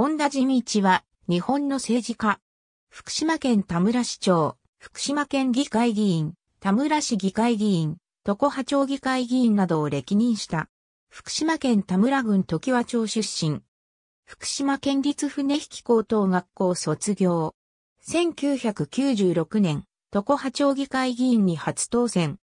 本田地道は、日本の政治家。福島県田村市長、福島県議会議員、田村市議会議員、常波町議会議員などを歴任した。福島県田村郡常和町出身。福島県立船引高等学校卒業。1996年、常波町議会議員に初当選。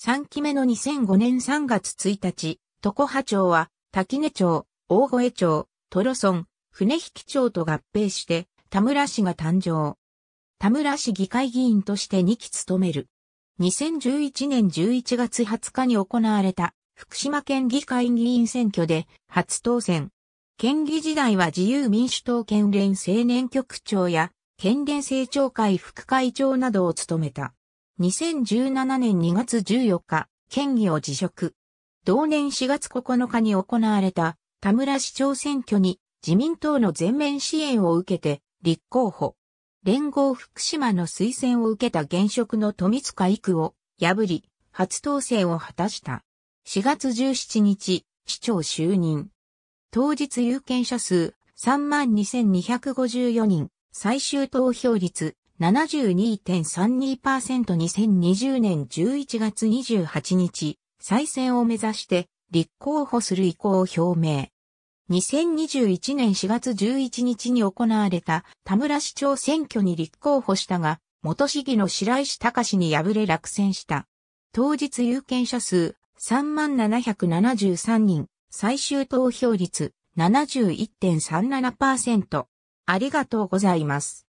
3期目の2005年3月1日、常波町は、滝根町、大越町、トロソン、船引町と合併して、田村市が誕生。田村市議会議員として2期務める。2011年11月20日に行われた福島県議会議員選挙で初当選。県議時代は自由民主党県連青年局長や県連政調会副会長などを務めた。2017年2月14日、県議を辞職。同年4月9日に行われた田村市長選挙に自民党の全面支援を受けて立候補。連合福島の推薦を受けた現職の富塚育を破り、初当選を果たした。4月17日、市長就任。当日有権者数32,254人、最終投票率 72.32%2020 年11月28日、再選を目指して立候補する意向を表明。2021年4月11日に行われた田村市長選挙に立候補したが、元市議の白石隆に敗れ落選した。当日有権者数3773人、最終投票率71.37%。ありがとうございます。